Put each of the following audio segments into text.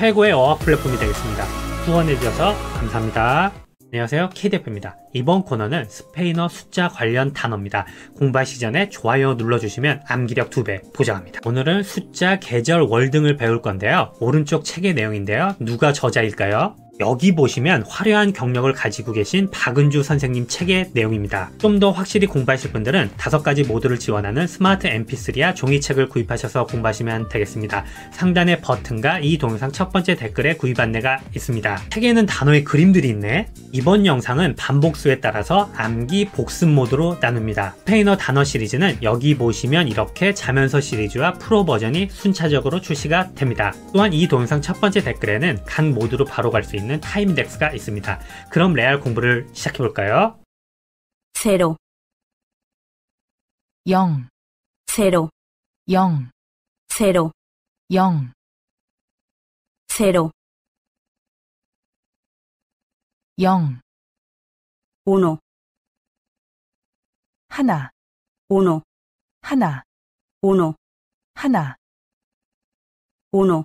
최고의 어학 플랫폼이 되겠습니다. 후원해주셔서 감사합니다. 안녕하세요 K대표입니다. 이번 코너는 스페인어 숫자 관련 단어입니다. 공부하시 전에 좋아요 눌러주시면 암기력 2배 보장합니다. 오늘은 숫자, 계절, 월 등을 배울 건데요. 오른쪽 책의 내용인데요. 누가 저자일까요? 여기 보시면 화려한 경력을 가지고 계신 박은주 선생님 책의 내용입니다. 좀 더 확실히 공부하실 분들은 다섯 가지 모드를 지원하는 스마트 m p 3와 종이책을 구입하셔서 공부하시면 되겠습니다. 상단의 버튼과 이 동영상 첫 번째 댓글에 구입 안내가 있습니다. 책에는 단어의 그림들이 있네. 이번 영상은 반복수에 따라서 암기 복습 모드로 나눕니다. 스페인어 단어 시리즈는 여기 보시면 이렇게 자면서 시리즈와 프로 버전이 순차적으로 출시가 됩니다. 또한 이 동영상 첫 번째 댓글에는 각 모드로 바로 갈 수 있는 있는 타임덱스가 있습니다. 그럼 레알 공부를 시작해 볼까요? 0 0 0 0 0 0 0 0 1 하나 1 하나 1 하나 1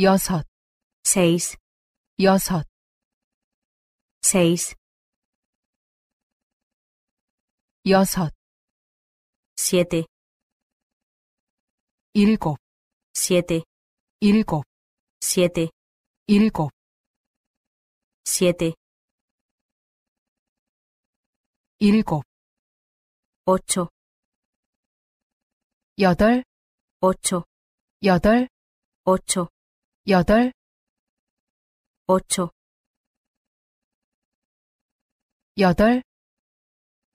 여섯 seis 여섯 seis 여섯 siete 일곱 siete 일곱 siete 일곱 siete 일곱 ocho 여덟 ocho 여덟 ocho ocho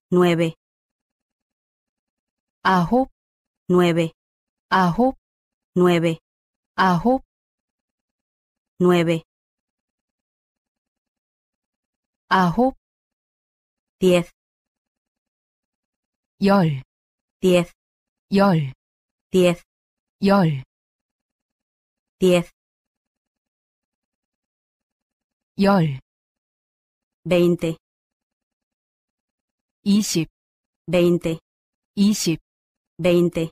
nueve 아홉 nueve 아홉 nueve 아홉 nueve diez 열 diez 열 diez diez 열, veinte, 이십, veinte, 이십, veinte,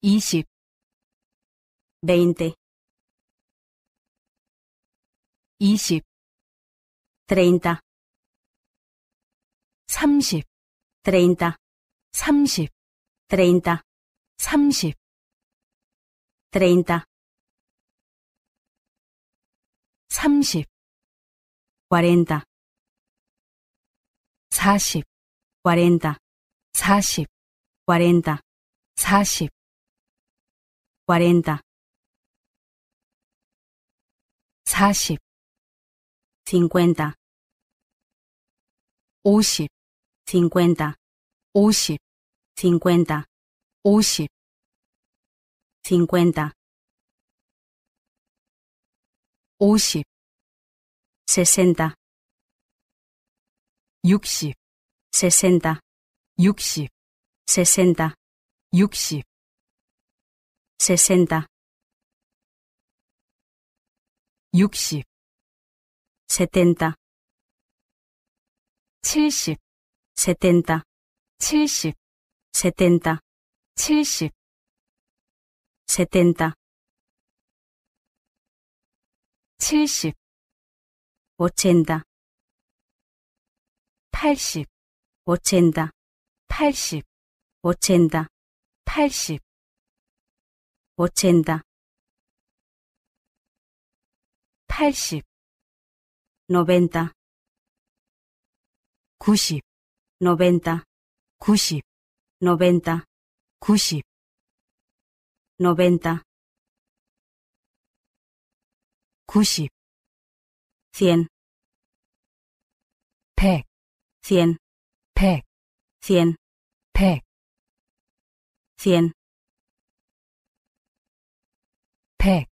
이십, veinte, 이십, treinta, 삼십, treinta, 삼십, treinta, 삼십, treinta, 삼십, cuarenta, 사십, cuarenta, 사십, cuarenta, 사십, cuarenta, 사십, cincuenta, 오십, cincuenta, 오십, cincuenta, 오십, cincuenta, 오십, sesenta, 육십, sesenta, 육십, sesenta, 육십, sesenta, 육십, setenta, 칠십, setenta, 칠십, setenta, 칠십, setenta, 칠십, 오첸다 80 오첸다 80 오첸다 80 오첸다 80 90 90 90 90 90 90 90 90 cien, 백, cien, 백, cien, 백, cien, 백,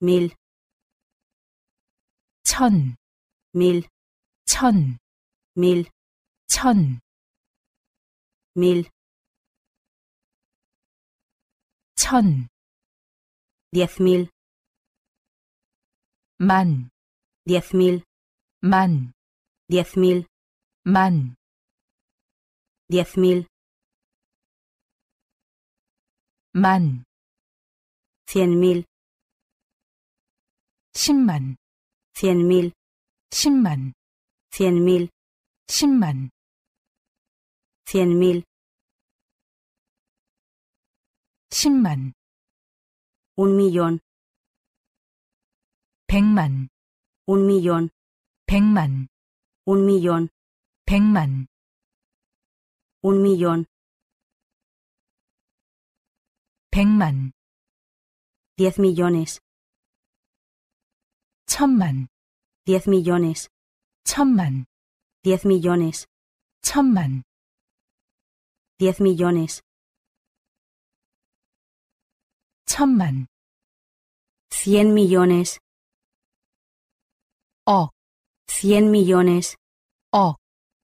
mil, 천, mil, 천, mil, 천, mil, 천, diez mil, 만, diez mil, man, diez mil, man, diez mil, man, cien mil, 십만, cien mil, 십만, cien mil, 십만, cien mil, 십만, un millón, 백만, un millón, 백만, un millón, 백만, un millón, 백만, diez millones, 천만, diez millones, 천만, diez millones, 천만, diez millones, 천만, cien millones, o. Cien millones. O.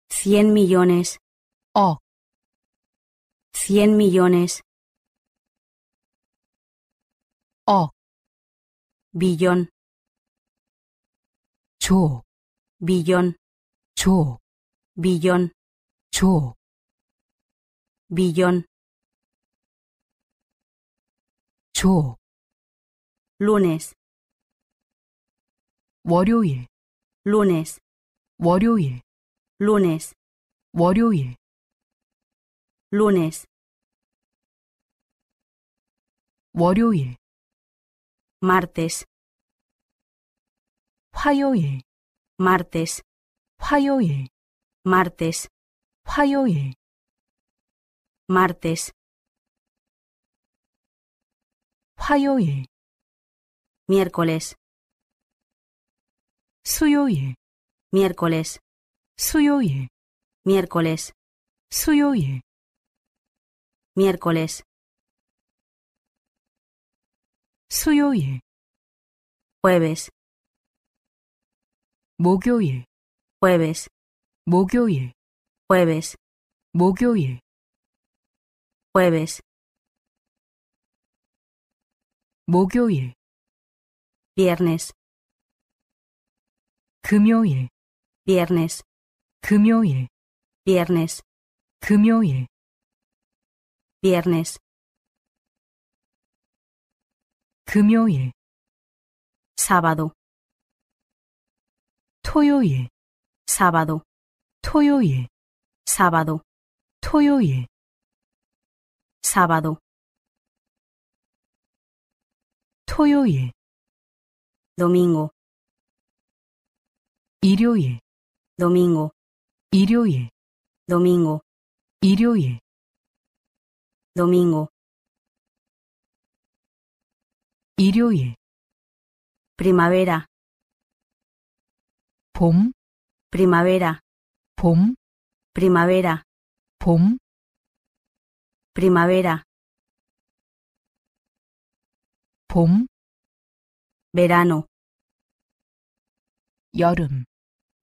Cien millones. O. Cien millones. O. Billón. chu Billón. chu Billón. chu Billón. chu Lunes. 월요일 lunes 월요일 lunes 월요일 lunes 월요일 martes 화요일 martes 화요일 martes 화요일 martes 화요일 miércoles 수요일 miércoles 수요일 miércoles 수요일 miércoles 수요일 jueves 목요일 jueves 목요일 jueves 목요일 jueves 목요일 viernes 금요일 viernes 금요일 viernes 금요일 viernes 금요일 sábado 토요일 sábado 토요일 sábado 토요일 sábado 토요일 domingo 일요일 domingo 일요일 domingo 일요일 domingo 일요일 primavera 봄 primavera 봄 primavera 봄 primavera 봄 verano 여름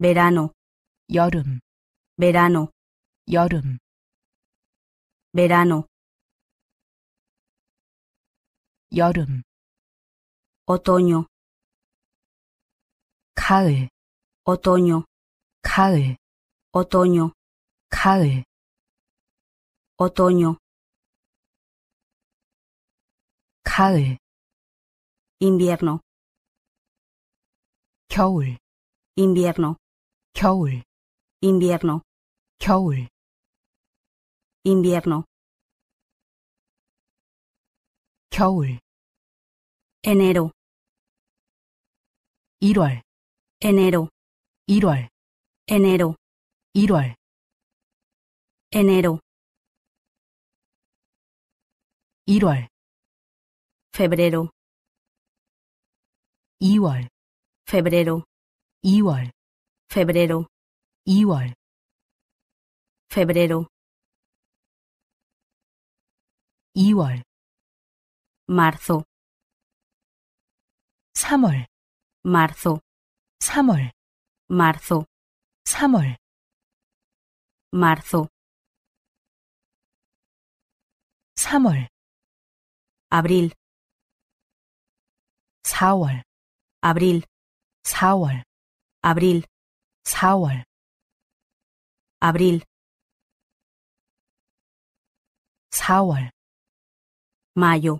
verano 여름 verano 여름 verano 여름 otoño 가을 otoño 가을 otoño 가을 otoño 가을 invierno 겨울 invierno 겨울 invierno 겨울 invierno 겨울 enero 1월 enero 1월 enero 1월 enero 1월 febrero 2월 febrero 2월 febrero 2월 febrero 2월 marzo 3월 marzo 3월 marzo 3월 marzo 3월 abril 4월 abril 4월 abril 4월 아브릴 4월 마요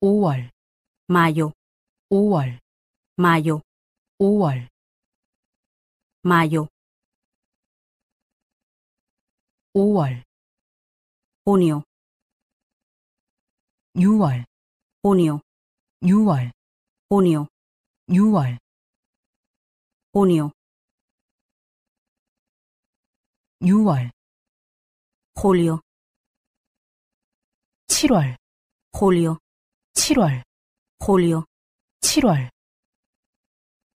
5월 마요 5월 마요 5월 마요 5월 오니오 6월 오니오 6월 오니오 6월 junio 6월 julio 7월 julio 7월 julio 7월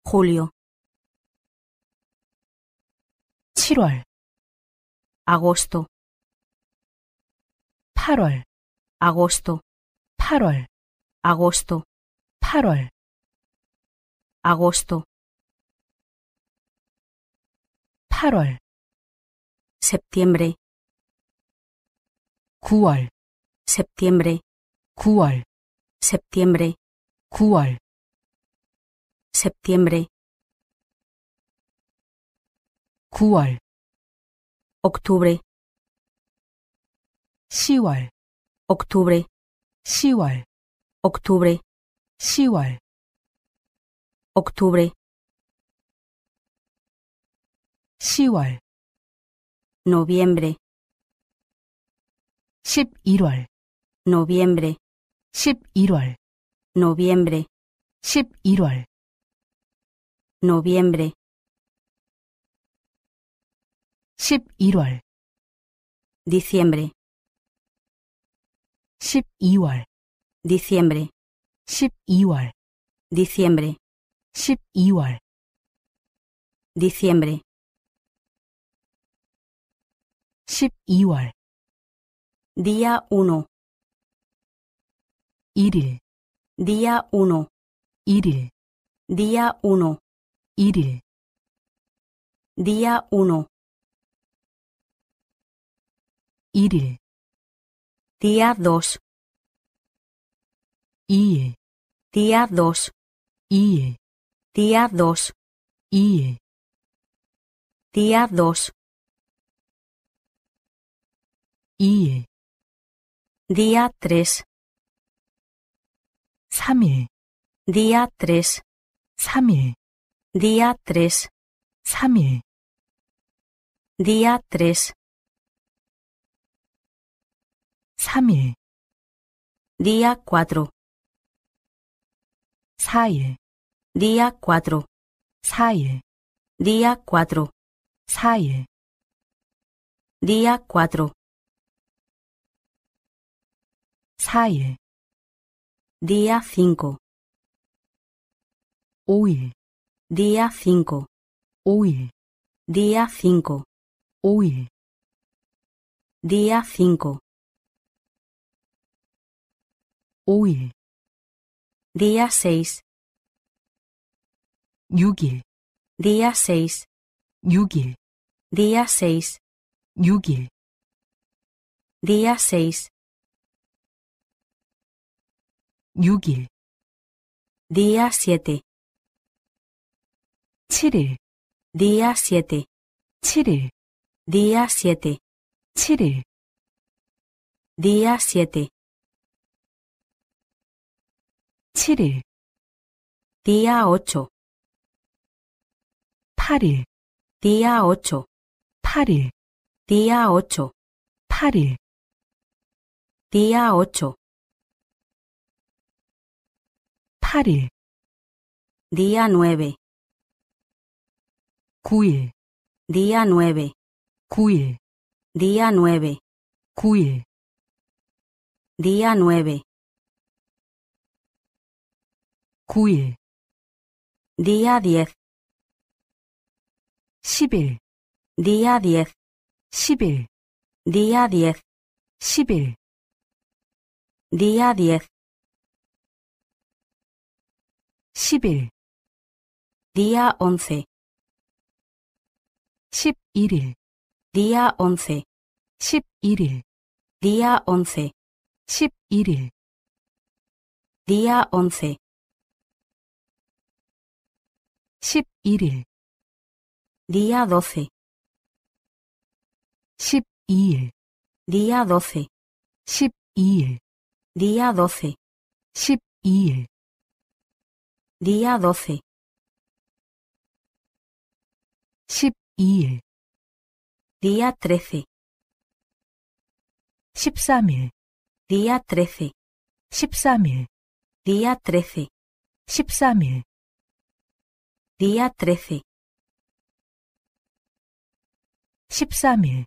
julio 7월 agosto 8월 agosto 8월 agosto 8월 agosto 8월 septiembre 9월 septiembre 9월 septiembre 9월 septiembre 9월 octubre 10월 octubre 10월 octubre 10월 octubre 10월 noviembre 11월 noviembre 11월 noviembre 11월 noviembre 11월 diciembre 12월 diciembre 12월 diciembre 12월 diciembre 12월 día 1 1일 día 1 1일 día 1 1일 día 1 1일 día 2 2일 día 2 2일 día 2 2일 día 2 2일 Día 3 3일 Día 3 3일 Día 3 3일 Día 3 3일 Día 4 4일 Día 4 4일 Día 4 4일 Día 4 4일 día 5 5일 día 5 5일 día 5 5일 día 5 5일 día 6 6일 día 6 6일 día 6 6일 día 6 6일 Día 7 7일 Día 7 7일 Día 7 7일 Día 7 7일 Día 8 8일 Día 8 8일 Día 8 8일 Día 8 8일 Día 9 9 Día 9 9 Día 9 9 Día 9 9 Día 10 10 Día 10 10 Día 10 10 Día 10 10일 Día 11 11일 Día 11 11일 Día 11 11일 Día 11 11일 Día 12 12일 Día 12 12일 Día 12 12일 Día 12. 12일 Día 13. 13일 Día 13. 13일 Día 13. 13일 Día 13. 13일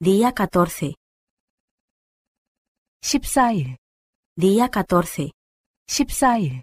Día 14. 14일 Día 14. 14일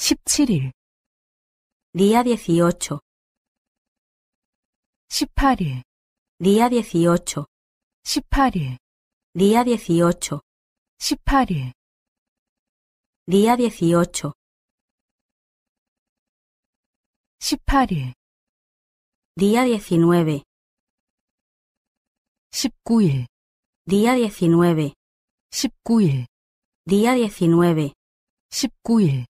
17일 Día 18 18일 Día 18 18일 Día 18 18일 Día 18 18일 Día 19 19일 Día 19 19일 Día 19 19일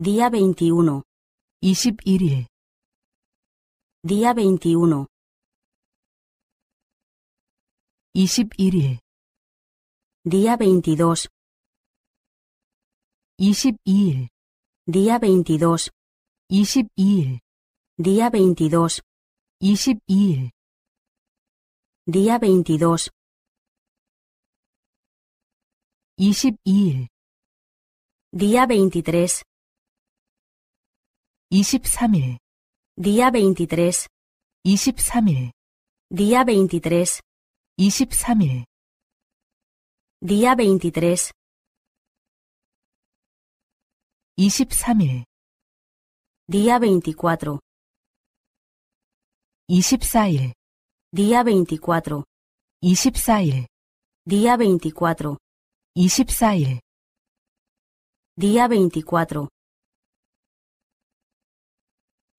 Día 21. 21일. Día 21. 21일. Día 22. 22일. Día 22. 22일. Día 22. 22일. Día 22. 22일. Día 23. 23일 Día 23. 23일 Día 23. 23일 Día 23. 23일 Día 24. 24일 Día 24. 24일 Día 24. 24일 Día 24.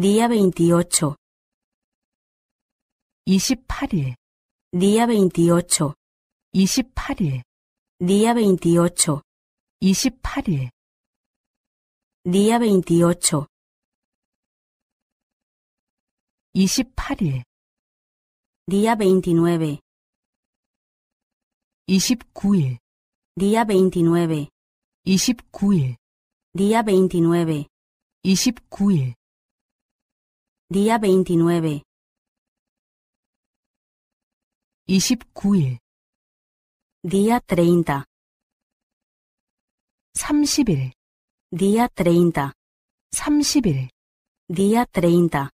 Día 28. 28일. Día 28. 28일. Día 28. 28일. Día 28. 28일. Día 29. 29일. Día 29. 29일. Día 29. 29일. Día 29. 29일, Día 30. 30일, Día 30. 30일, Día 30.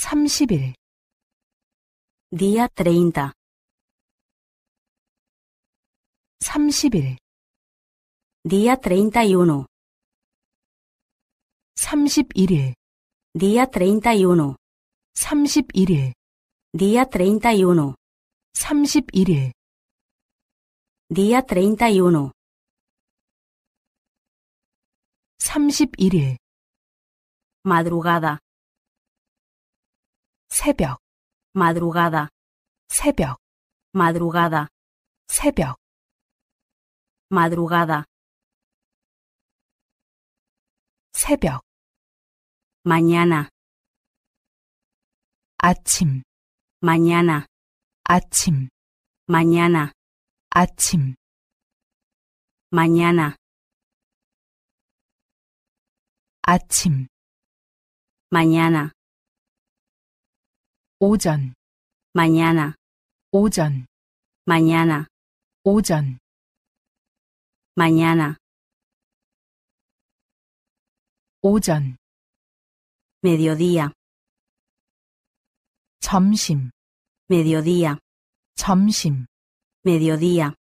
30일, Día 30. 30일, Día 31. 31일, Día 31. 31일. Día 31. 31일. Día 31. 31일. Madrugada. 새벽. Madrugada. 새벽. Madrugada. 새벽. Madrugada. 새벽. mañana 아침 mañana 아침 mañana 아침 mañana 아침 mañana 오전 mañana 오전 mañana 오전 mañana 오전 Mediodía Tomshim. Mediodía Tomshim. Mediodía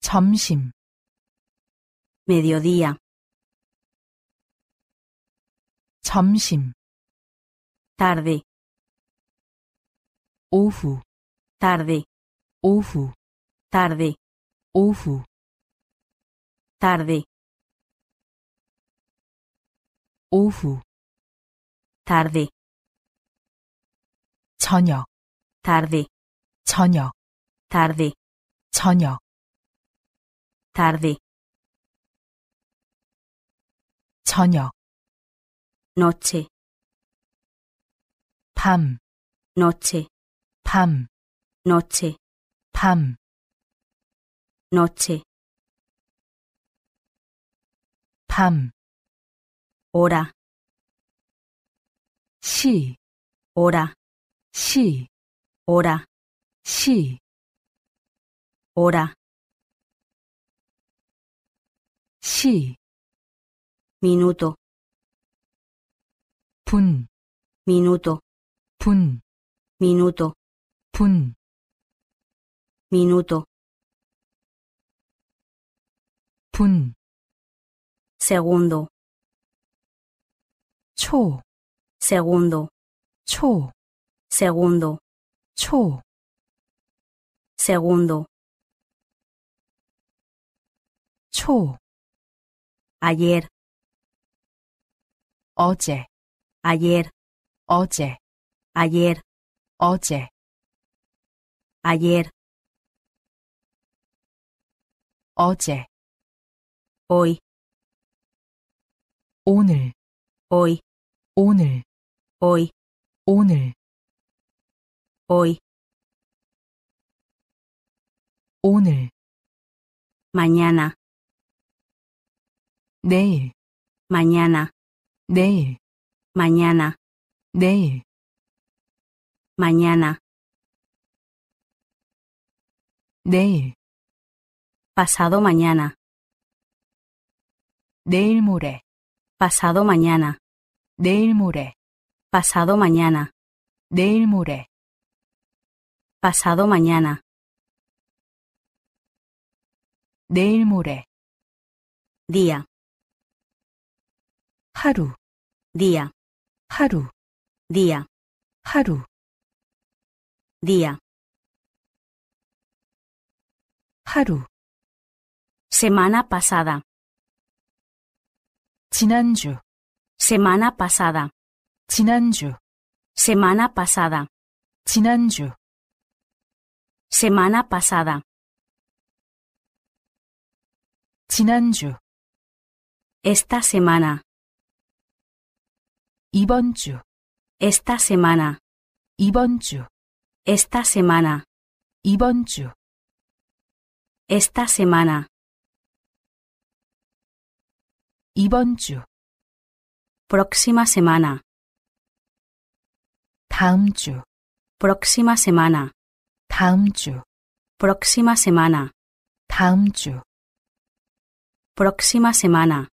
Tomshim. Mediodía Almuerzo. Tarde. Ufu. Tarde. Ufu. Tarde. Ufu. Tarde. Ufu. tarde 저녁 tarde 저녁 tarde 저녁 tarde 저녁 noche 밤 noche 밤 noche 밤 noche 밤 hora 시 오라 시 오라 시 오라 시 minuto 분 minuto 분 minuto 분 minuto 분 segundo 초 segundo, chu segundo, chu segundo, chu ayer, 어제, ayer, 어제, ayer, 어제, ayer, 어제, hoy, 오늘, hoy, 오늘 Hoy. 오늘. Hoy. 오늘. Mañana. 내일. Mañana. 내일. Mañana. 내일. Mañana. 내일. Pasado mañana. 내일 모레. Pasado mañana. 내일 모레. Pasado mañana. 내일 모레. Pasado mañana. 내일 모레. Día. Haru. Día. Haru. Día. Haru. Día. Haru. Semana pasada. 지난주. Semana pasada. 지난주 semana pasada 지난주 semana pasada 지난주 esta semana 이번 esta semana 이번 esta semana 이번 esta semana 이번 próxima semana 다음 주. Próxima semana. 다음 주. Próxima semana. 다음 주. Próxima semana.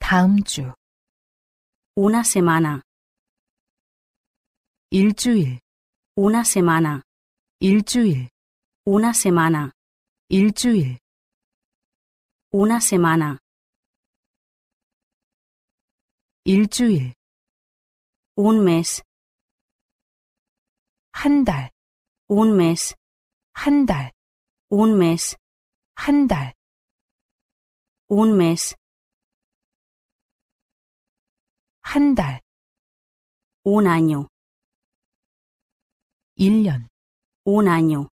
다음 주. Una semana. 일주일. Una semana. 일주일. Una semana. 일주일. Una semana. 일주일. Un mes. 한 달. Un mes. 한 달. Un mes. 한 달. Un mes. 한 달. Un año. 1년. Un año.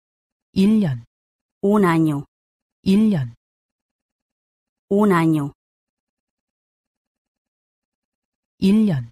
1년. Un año. 1년. Un año. 1년.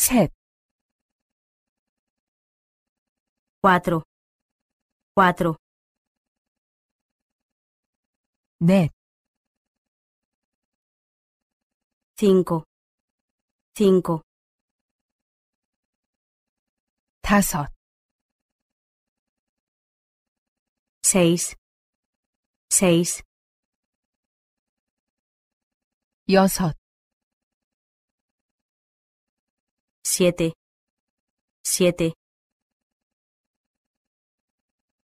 셋. 4 4 넷. 5 5 다섯 6 6 여섯 7 7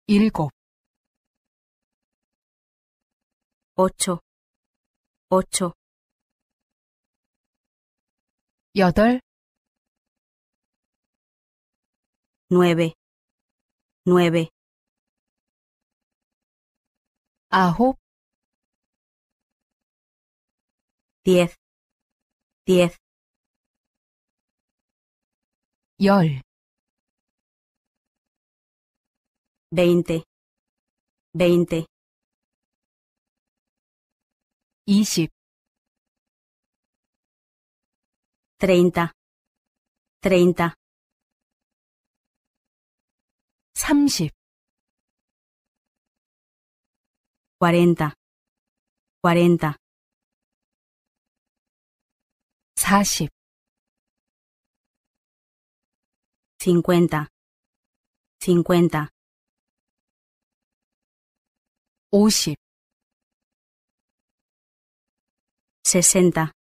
일곱 8 8 여덟 9 9 아홉 10 10열 veinte veinte 이십 treinta treinta 삼십 cuarenta cuarenta 사십 cincuenta, cincuenta, sesenta,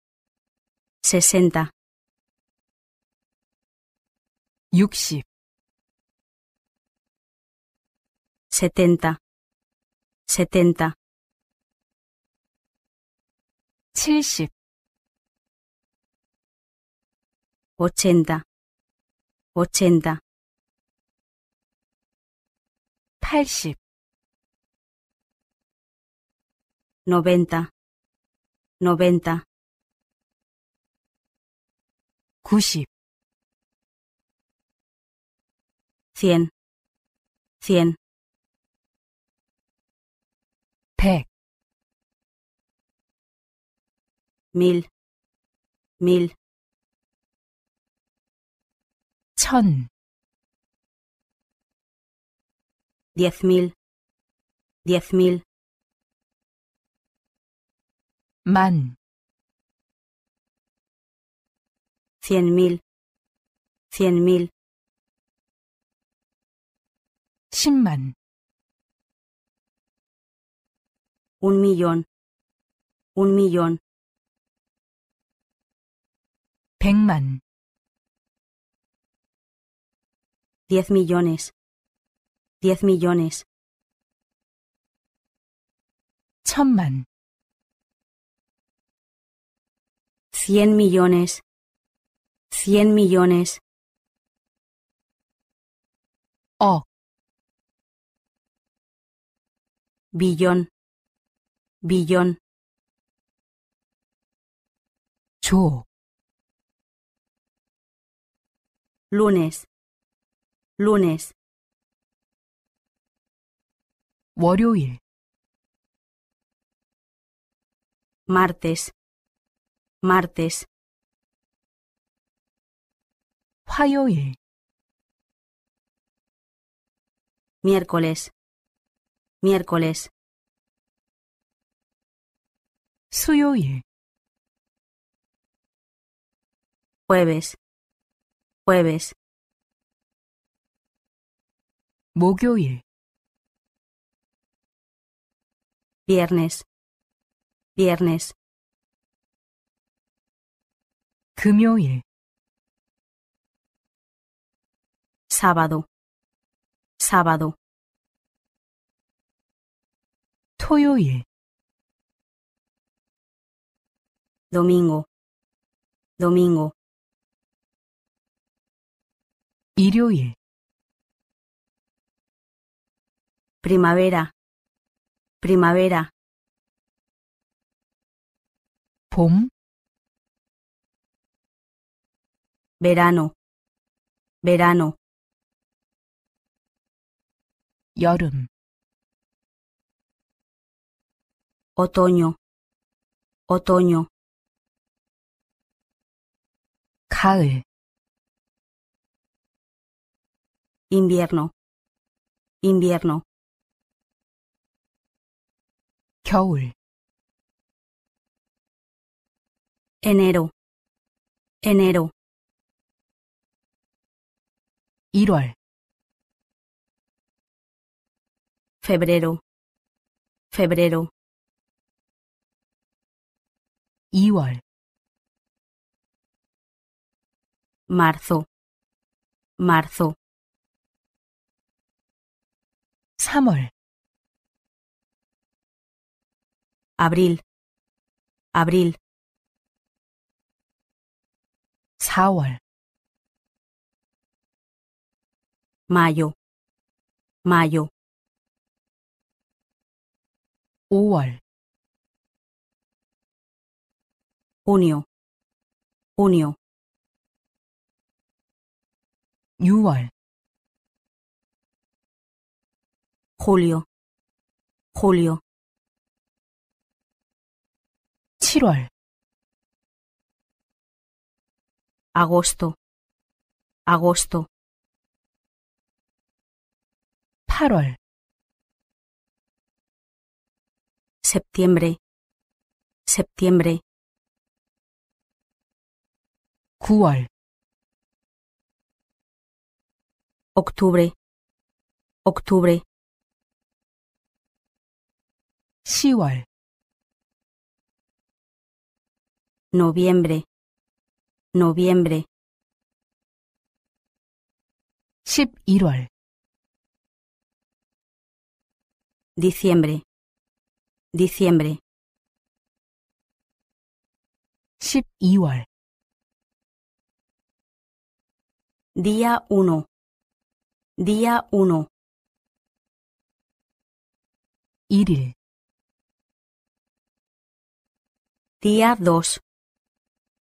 sesenta, 육십, setenta, setenta, ochenta ochenta, 80 noventa, noventa, 90 cien, 100 100 mil, mil 천 diez mil, diez mil. Man. Cien mil, cien mil. Shimman. Un millón, un millón. Pengman. Diez millones. Diez millones. Cien millones. Cien millones. O. Billón. Billón. Chu. Lunes lunes 월요일 martes martes 화요일 miércoles miércoles 수요일 jueves jueves 목요일 viernes viernes 금요일 sábado sábado 토요일 domingo domingo 일요일 primavera, primavera. Pum. Verano, verano. 여름 otoño, otoño. 가을 invierno, invierno. 겨울 enero enero 1월 febrero febrero 2월 marzo marzo 3월 abril abril 4월 mayo, mayo. 5월 junio junio 6월 julio julio 7월 agosto agosto 8월 septiembre septiembre 9월 octubre octubre 10월 noviembre, noviembre. 11월 diciembre, diciembre. 12월 día 1, día 1. 1일 día 2,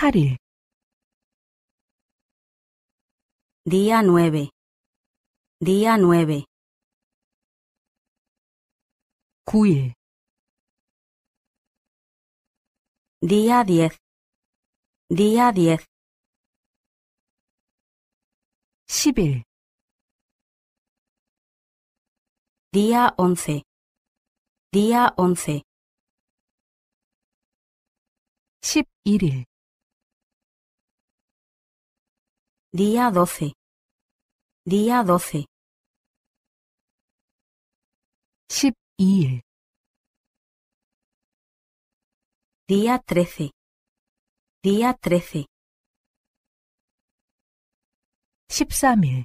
8일 Día 9 Día 9 9일 Día 10 Día 10 10일 Día 11 Día 11 11일 Día 12. Día 12. 12일 Día 13. Día 13. 13일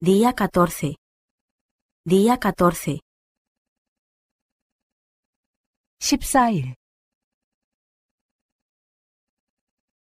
Día 14. Día 14. 14일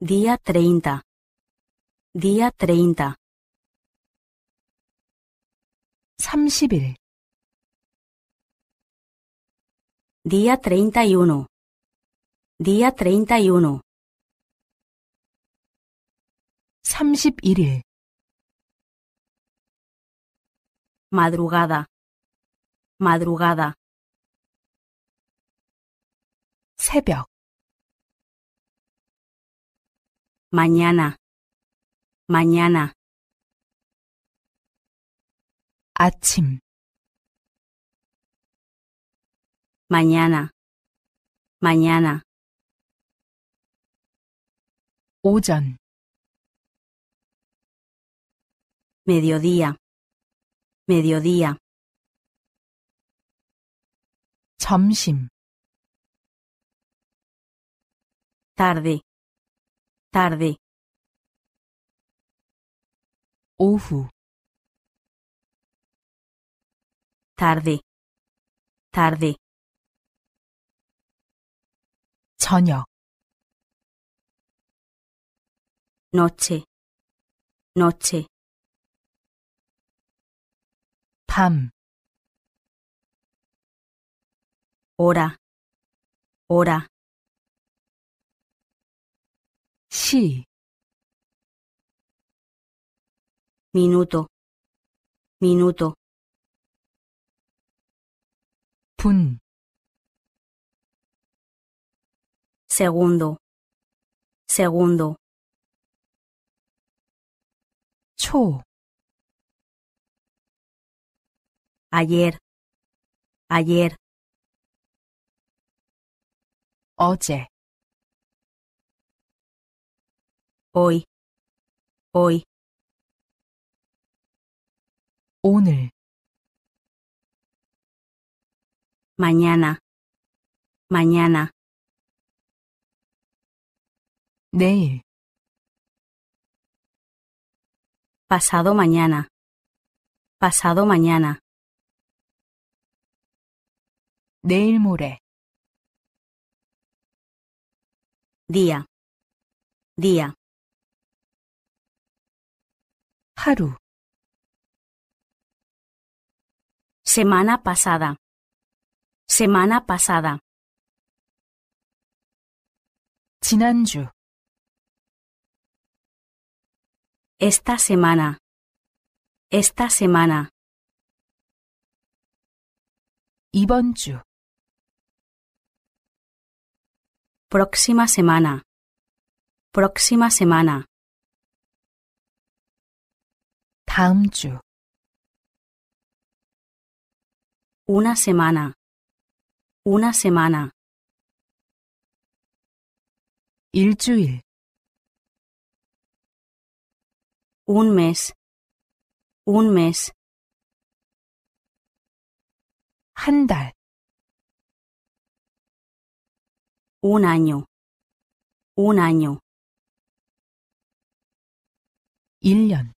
Día 30. Día 30. 30일. Día 31. Día 31. 31일. Madrugada. Madrugada. 새벽. mañana, mañana. mañana, mañana. 오전 mediodía, mediodía. 점심 tarde, tarde ovo tarde tarde noche noche 밤 hora hora Sí. Minuto. Minuto. Pun. Segundo. Segundo. Cho. Ayer. Ayer. Oye. hoy, hoy. mañana, mañana. 내일 pasado mañana, pasado mañana. día, día. Semana pasada. Semana pasada. 지난주. Esta semana. Esta semana. 이번 Próxima semana. Próxima semana. 다음 Una semana. Una semana. Un mes. Un mes. Un año. Un año. 1